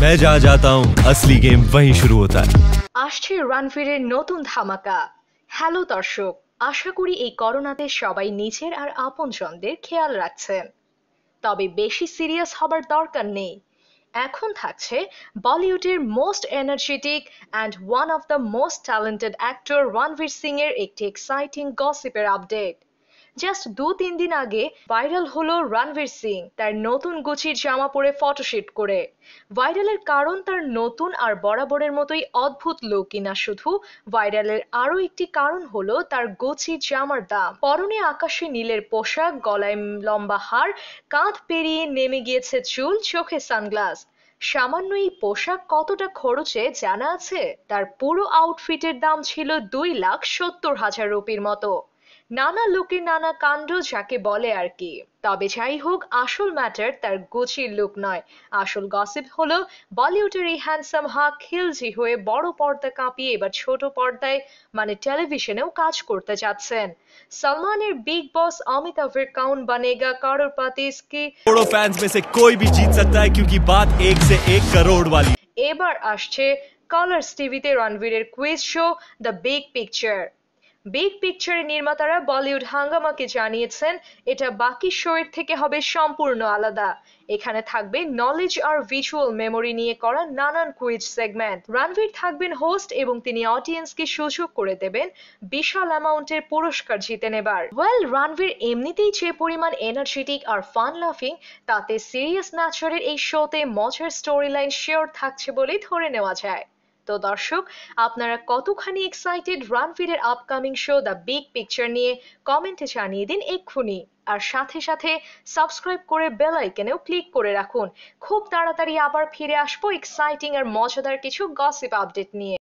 मैं जा जाता हूँ असली गेम वहीं शुरू होता है আসছে রানফিরের নতুন ধামাকা হ্যালো দর্শক আশা করি এই করোনাতে সবাই নিজের আর আপনজনদের খেয়াল রাখছেন তবে বেশি সিরিয়াস হবার দরকার নেই এখন থাকছে বলিউডের most energetic and one of the most talented actor Ranveer Singh এর একটি এক্সাইটিং গসিপের আপডেট জাস্ট দু তিন দিন আগে ভাইরাল হলো রণবীর সিং তার নতুন গুছির জামা পরে ফটোশুট করে ভাইরালের কারণ তার নতুন আর বরাবরের মতোই অদ্ভুত লুক কিনা শুধু ভাইরালের আরও একটি কারণ হলো তার গুছি জামার দাম পরনে আকাশে নীলের পোশাক গলায় লম্বা হার কাঁধ পেরিয়ে নেমে গিয়েছে চুল চোখে সানগ্লাস সামান্য এই পোশাক কতটা খরচে জানা আছে তার পুরো আউটফিটের দাম ছিল দুই লাখ সত্তর হাজার রুপির মতো নানা লোকের নানা কাণ্ড যাকে বলে আর কি তবে যাই হোক আসল ম্যাটার তার গোচির লুক নয় আসল গসিপ হল বলিউডের এই হ্যান্ডসাম হা খিলজি হয়ে বড় পর্দা কাঁপিয়ে এবার ছোট পর্দায় মানে টেলিভিশনেও কাজ করতে যাচ্ছেন সালমানের বিগ বস অমিতাভের কাউন বনেগা করোড়পতি কি বড় ফ্যান্স মে সে কোই ভি জিত সকতা হ্যায় কিউকি বাত এক সে এক এবার আসছে কালার্স টিভিতে রণবীরের quiz show the big picture big পিকচারের নির্মাতারা বলিউড হাঙ্গামাকে জানিয়েছেন এটা বাকি শোয়ের থেকে হবে সম্পূর্ণ আলাদা এখানে থাকবে নলেজ আর ভিজুয়াল মেমোরি নিয়ে করা নানান কুইজ সেগমেন্ট রানভীর থাকবেন হোস্ট এবং তিনি অডিয়েন্সকে সুযোগ করে দেবেন বিশাল অ্যামাউন্টের পুরস্কার জিতে নেবার ওয়েল রানভীর এমনিতেই যে পরিমাণ এনার্জেটিক আর ফান লাফিং তাতে সিরিয়াস ন্যাচারের এই শোতে মজার স্টোরি লাইন শিওর থাকছে বলেই ধরে নেওয়া যায় তো দর্শক আপনারা কতখানি এক্সাইটেড রানভীরের upcoming show the big picture নিয়ে কমেন্টে জানিয়ে দিন এক্ষুনি আর সাথে সাথে সাবস্ক্রাইব করে বেল আইকনেও ক্লিক করে রাখুন খুব তাড়াতাড়ি আবার ফিরে আসবো এক্সাইটিং আর মজাদার কিছু গসিপ আপডেট নিয়ে